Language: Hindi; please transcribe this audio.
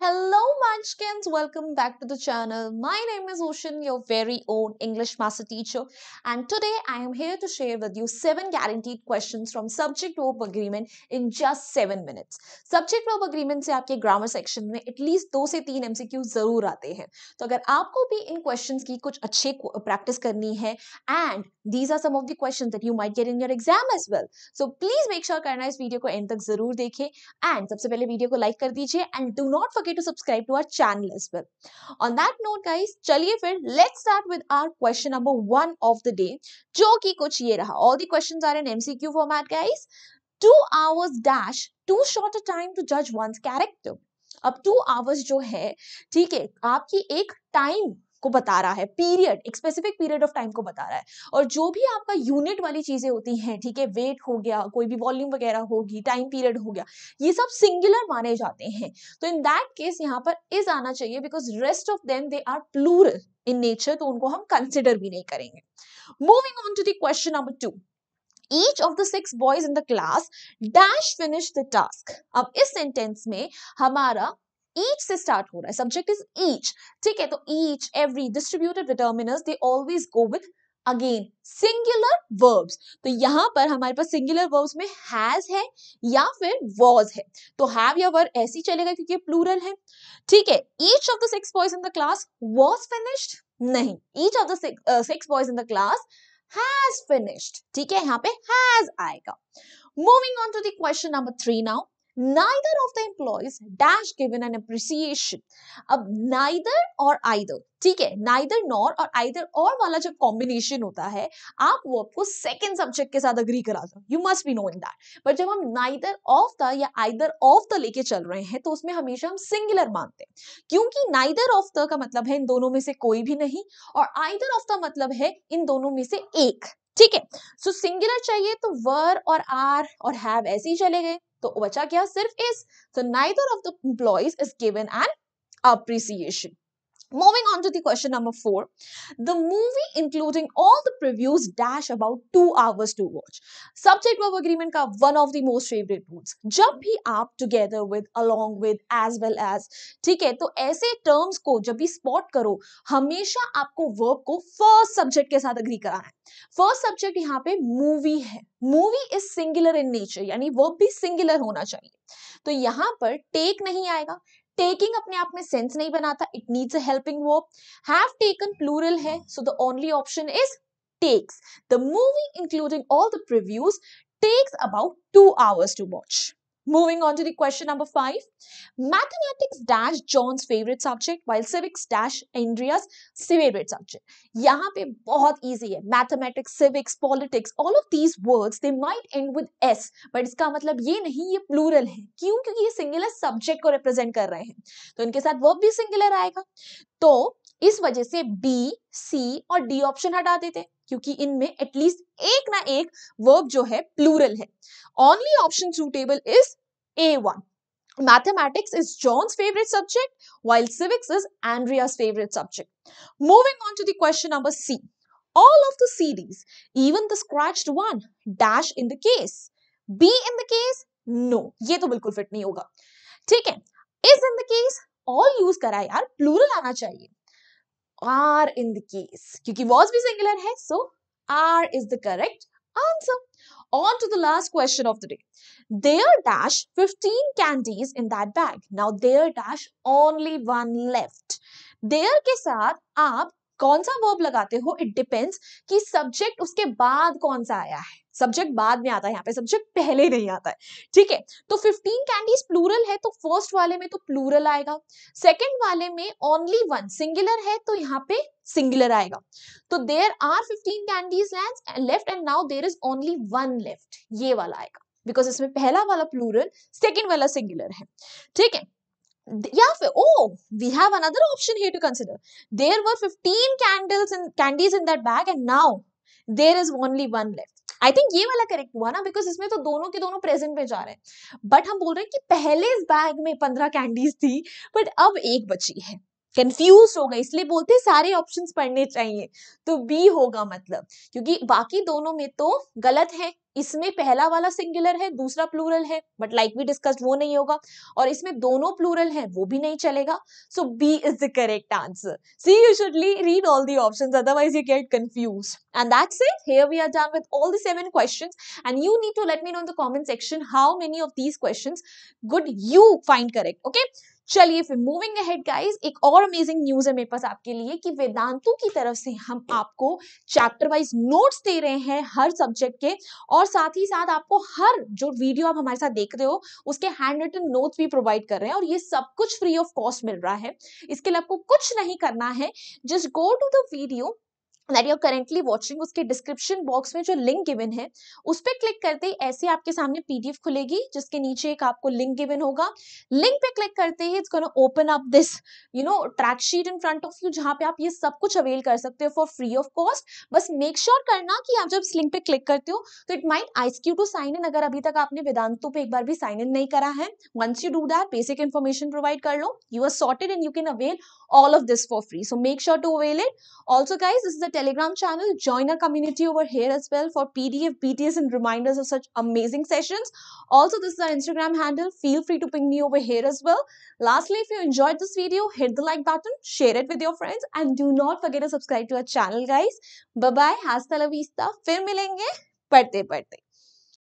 Hello Munchkins, welcome back to the channel. My name is Ocean, your very own English Master Teacher and today I am here to share with you seven guaranteed questions from Subject Verb Agreement in just 7 minutes. Subject Verb Agreement से आपके grammar section में at least 2 से 3 MCQ ज़रूर आते हैं तो अगर आपको भी इन questions की कुछ अच्छे practice करनी है and these are some of the questions that you might get in your exam as well. So please make sure करना इस video को end तक ज़रूर देखें and सबसे पहले video को like कर दीजिए and do not forget forget to subscribe to our channel as well. On that note guys, चलिए फिर let's start with our question number one of the day, जो कि कुछ ये रहा. All the questions are in MCQ format guys. Two hours dash, too short a time to judge one's character. अब टू आवर्स जो है ठीक है आपकी एक टाइम को बता रहा है पीरियड एक स्पेसिफिक पीरियड ऑफ टाइम को बता रहा है और जो भी आपका यूनिट वाली चीजें होती हैं ठीक है वेट हो गया कोई भी वॉल्यूम वगैरह होगी टाइम पीरियड हो गया ये सब सिंगुलर माने जाते हैं तो इन दैट केस यहाँ पर इज आना चाहिए because rest of them they are plural in nature तो उनको हम कंसिडर भी नहीं करेंगे moving on to the question number two each of the six boys in the class dash finished the task. अब इस sentence में हमारा ईच से स्टार्ट हो रहा है सब्जेक्ट इज ईच ठीक है तो each every distributed determiners they always go with again singular verbs तो यहां पर हमारे पास सिंगुलर वर्ब्स में हैज है या फिर वॉज है तो हैव या वर्ब ऐसे ही चलेगा क्योंकि ये प्लूरल है ठीक है each of the six boys in the class was finished नहीं each of the six boys in the class has finished ठीक है यहाँ पे हैज आएगा moving on to the question number three now neither of the employees dash given an appreciation अब neither और either ठीक है नाइदर नॉर और आइदर और वाला जब कॉम्बिनेशन होता है आप वो आपको सेकेंड सब्जेक्ट के साथ अग्री करा दो you must be knowing that but जब हम नाइदर ऑफ द या आइदर ऑफ द लेके चल रहे हैं तो उसमें हमेशा हम सिंगुलर मानते हैं क्योंकि नाइदर ऑफ द का मतलब है इन दोनों में से कोई भी नहीं और आइदर ऑफ द मतलब है इन दोनों में से एक ठीक है सो सिंगुलर चाहिए तो वर और आर और हैव ऐसे ही चले गए तो बचा क्या सिर्फ इज तो neither of the employees is given an appreciation Moving on to the question number four, the movie including all the previews dash about two hours to watch. Subject verb agreement ka one of the most favorite rules. jab bhi aap together with, along with, as well as, ठीक है तो ऐसे terms को जब भी spot करो हमेशा आपको verb को first subject के साथ agree कराना है first subject यहाँ पे movie है movie is singular in nature यानी verb भी singular होना चाहिए तो यहाँ पर take नहीं आएगा टेकिंग अपने आप में सेंस नहीं बनाता it needs a helping verb have taken plural है so the only option is takes the movie including all the previews takes about two hours to watch Moving on to the question number five. Mathematics dash John's favorite subject while civics dash Andrea's favorite subject. यहाँ पे बहुत easy है. Mathematics, civics, politics, all of these words they might end with s, but इसका मतलब ये नहीं ये plural है. क्यों? क्योंकि ये singular subject को represent कर रहे हैं. तो इनके साथ verb भी singular आएगा. तो इस वजह से B, C और D ऑप्शन हटा देते हैं. क्योंकि इनमें एटलीस्ट एक ना एक वर्ब जो है प्लूरल है only option suitable is A one mathematics is John's favourite subject while civics is Andrea favourite subject moving on to question number C All of the series, even the scratched one, dash in the case. B in the case, no. ये तो बिल्कुल फिट नहीं होगा. ठीक है. Is in the case, all use करा यार. Plural आना चाहिए. आर इन द केस क्योंकि वॉज भी सिंगुलर है so are is the correct answer On to the last question of the day. There dash 15 candies in that bag. Now there dash only one left. There के साथ आप कौन सा वर्ब लगाते हो इट डिपेंड्स कि सब्जेक्ट उसके बाद कौन सा आया है सब्जेक्ट बाद में आता है यहाँ पे सब्जेक्ट पहले नहीं आता है ठीक है तो फिफ्टीन कैंडीज प्लूरल है तो फर्स्ट वाले में तो प्लूरल आएगा सेकेंड वाले में ओनली वन सिंगुलर है तो यहाँ पे सिंगुलर आएगा तो there are fifteen candies left and now there is only one left ये वाला आएगा बिकॉज इसमें पहला वाला प्लूरल सेकेंड वाला सिंगुलर है ठीक है या फिर oh we have another option here to consider there were 15 candles in candies in that bag and now there is only one left I think ये वाला करेक्ट हुआ ना बिकॉज इसमें तो दोनों के दोनों प्रेजेंट में जा रहे हैं बट हम बोल रहे हैं कि पहले इस बैग में पंद्रह कैंडीज थी बट अब एक बची है कंफ्यूज हो गए इसलिए बोलते हैं सारे ऑप्शन पढ़ने चाहिए तो बी होगा मतलब क्योंकि बाकी दोनों में तो गलत है इसमें पहला वाला सिंगुलर है दूसरा प्लूरल है बट लाइक वी डिस्कस्ड वो नहीं होगा और इसमें दोनों प्लूरल है वो भी नहीं चलेगा so B is the correct answer see you should read all the option otherwise you get confuse and that's it here we are done with all the seven questions and you need to let me know in the comment section how many of these questions good you find correct okay चलिए फिर मूविंग अहेड गाइस एक और अमेजिंग न्यूज है मेरे पास आपके लिए कि वेदांतु की तरफ से हम आपको चैप्टर वाइज नोट्स दे रहे हैं हर सब्जेक्ट के और साथ ही साथ आपको हर जो वीडियो आप हमारे साथ देख रहे हो उसके हैंड रिटन नोट्स भी प्रोवाइड कर रहे हैं और ये सब कुछ फ्री ऑफ कॉस्ट मिल रहा है इसके लिए आपको कुछ नहीं करना है just go to the video that you are currently watching उसके डिस्क्रिप्शन बॉक्स में जो लिंक गिवन है उस पर क्लिक करते ही ऐसे आपके सामने पीडीएफ खुलेगी जिसके नीचे एक आपको लिंक गिवन होगा लिंक पे क्लिक करते ही it's gonna open up this you know track sheet in front of you जहाँ पे आप ये सब कुछ अवेल कर सकते हो फॉर फ्री ऑफ कॉस्ट बस मेक श्योर sure करना कि आप जब इस लिंक पे क्लिक करते हो तो it might ask you to sign in अगर अभी तक आपने वेदांतों पर एक बार भी साइन इन नहीं करा है once you do that basic information provide कर लो you are sorted and you can avail all of this for free so make sure to avail it also guys this is telegram channel join our community over here as well for pdf bts and reminders of such amazing sessions also this is our instagram handle feel free to ping me over here as well lastly if you enjoyed this video hit the like button share it with your friends and do not forget to subscribe to our channel guys bye bye hasta la vista fir milenge padhte padhte